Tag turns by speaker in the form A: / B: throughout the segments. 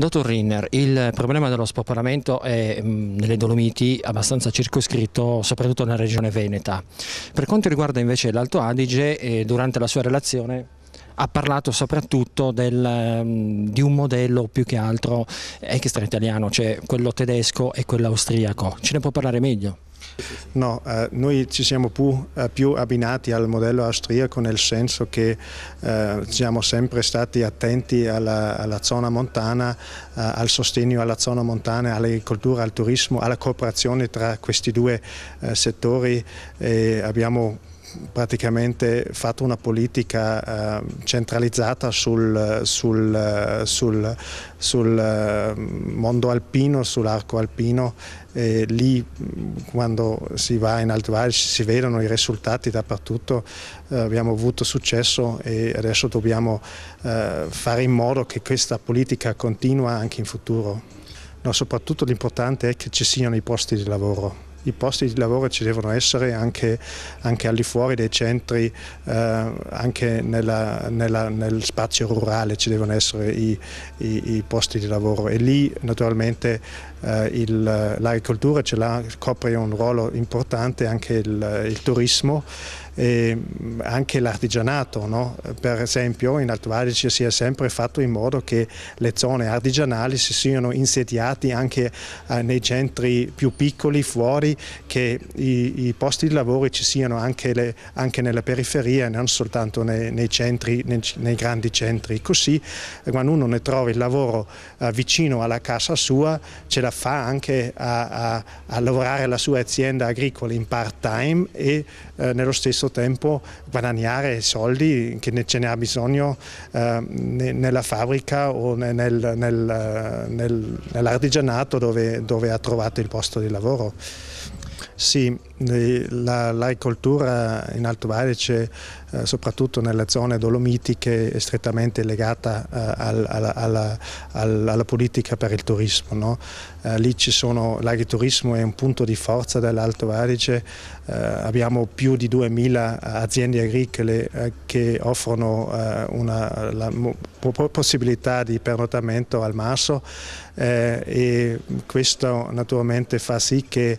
A: Dottor Rinner, il problema dello spopolamento è mm, nelle Dolomiti abbastanza circoscritto, soprattutto nella regione Veneta. Per quanto riguarda invece l'Alto Adige, eh, durante la sua relazione ha parlato soprattutto del, mm, di un modello più che altro extra eh, italiano, cioè quello tedesco e quello austriaco. Ce ne può parlare meglio?
B: No, eh, noi ci siamo più, eh, più, abbinati al modello austriaco nel senso che eh, siamo sempre stati attenti alla, alla zona montana, eh, al sostegno alla zona montana, all'agricoltura, al turismo, alla cooperazione tra questi due eh, settori e abbiamo praticamente fatto una politica eh, centralizzata sul, sul, sul, sul, eh, mondo alpino, sull'arco alpino e lì mm, quando si va in Altval si vedono i risultati dappertutto, eh, abbiamo avuto successo e adesso dobbiamo eh, fare in modo che questa politica continua anche in futuro. No, soprattutto l'importante è che ci siano i posti di lavoro i posti di lavoro ci devono essere anche, anche al di fuori dei centri, eh, anche nella, nella, nel spazio rurale ci devono essere i, i, i, posti di lavoro e lì naturalmente eh, l'agricoltura copre un ruolo importante, anche il, il turismo e mm, anche l'artigianato. No? Per esempio in Alto Adige si è sempre fatto in modo che le zone artigianali si siano insediate anche eh, nei centri più piccoli fuori, che i, i posti di lavoro ci siano anche, le, anche nella periferia e non soltanto nei, nei centri, nei, nei, grandi centri. Così eh, quando uno ne trova il lavoro vicino alla casa sua c'è la agricola fa anche a, a, a lavorare la sua azienda agricola in part time e eh, nello stesso tempo guadagnare soldi che ce ne ha bisogno eh, nella fabbrica o nel, nel, eh, nel, nell'artigianato dove, dove ha trovato il posto di lavoro. Sì, L'agricoltura in Alto Valice, eh, soprattutto nelle zone dolomitiche, è strettamente legata eh, alla, alla, alla politica per il turismo. No? Eh, lì l'agriturismo è un punto di forza dell'Alto Valice, abbiamo più di 2.000 aziende agricole che offrono una, la possibilità di pernotamento al marzo e questo naturalmente fa sì che,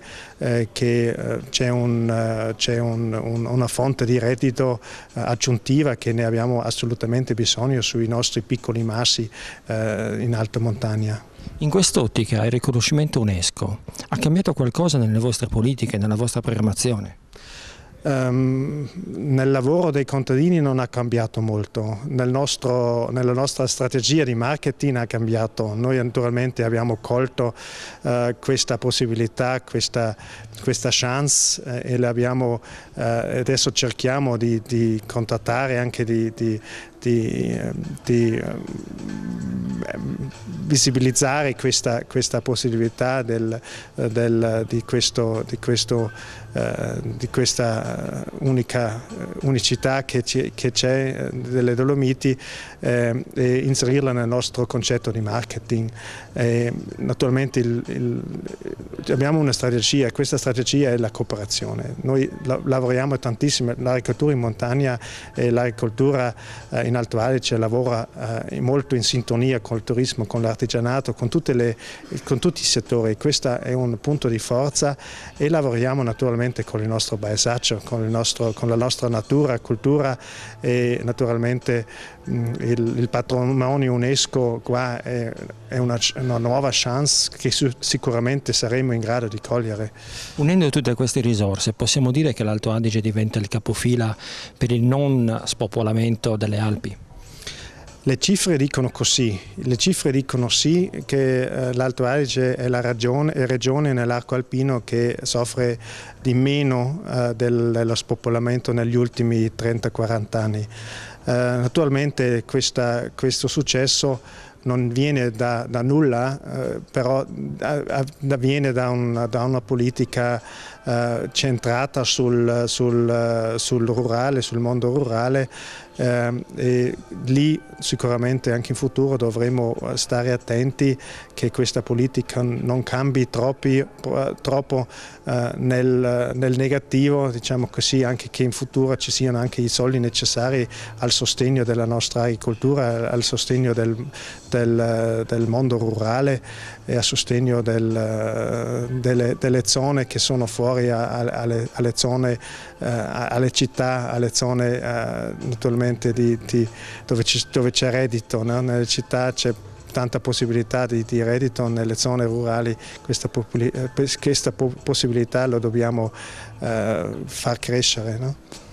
B: che eh, c'è un, un, una fonte di reddito eh, aggiuntiva che ne abbiamo assolutamente bisogno sui nostri piccoli massi eh, in alta montagna.
A: In quest'ottica il riconoscimento UNESCO ha cambiato qualcosa nelle vostre politiche, nella vostra programmazione?
B: Um, nel lavoro dei contadini non ha cambiato molto, Nel nostro, nella nostra strategia di marketing ha cambiato, noi naturalmente abbiamo colto uh, questa possibilità, questa, questa chance eh, e abbiamo, eh, adesso cerchiamo di, di contattare anche di, di, di eh, Ehm, visibilizzare questa, questa possibilità del, del, di, questo, di, questo, eh, di, questa eh, unica unicità che, c'è eh, delle Dolomiti eh, e inserirla nel nostro concetto di marketing. Eh, naturalmente il, il, abbiamo una strategia e questa strategia è la cooperazione. Noi la, lavoriamo tantissimo, l'agricoltura in montagna e l'agricoltura eh, in Alto Adige lavora eh, molto in sintonia con il turismo, con l'artigianato, con, con tutti i settori. Questo è un punto di forza e lavoriamo naturalmente con il nostro paesaggio, con, con la nostra natura cultura, cultura e naturalmente il, il patrimonio UNESCO qua è, è una, una, nuova chance che su, sicuramente saremo in grado di cogliere. Unendo
A: tutte queste risorse possiamo dire che l'Alto Adige diventa il capofila per il non
B: spopolamento delle Alpi? Le cifre dicono così, le cifre dicono sì che eh, l'Alto Adige è la ragione, regione nell'arco alpino che soffre di meno eh, dello spopolamento negli ultimi 30-40 anni. Eh, naturalmente questa, questo successo non viene da, da nulla, eh, però avviene da, da una politica eh, centrata sul, sul, eh, sul, rurale, sul mondo rurale eh, e lì sicuramente anche in futuro dovremo eh, stare attenti che questa politica non cambi troppi, troppo eh, nel, nel, negativo, diciamo così, anche che in futuro ci siano anche i soldi necessari al sostegno della nostra agricoltura, al sostegno del, del, del mondo rurale e a sostegno del, delle, delle, zone che sono fuori alle, alle, zone, eh, alle città, alle zone eh, naturalmente di, di, dove c'è reddito, no? nelle città c'è tanta possibilità di, di, reddito nelle zone rurali, questa, eh, questa possibilità lo dobbiamo eh, far crescere. No?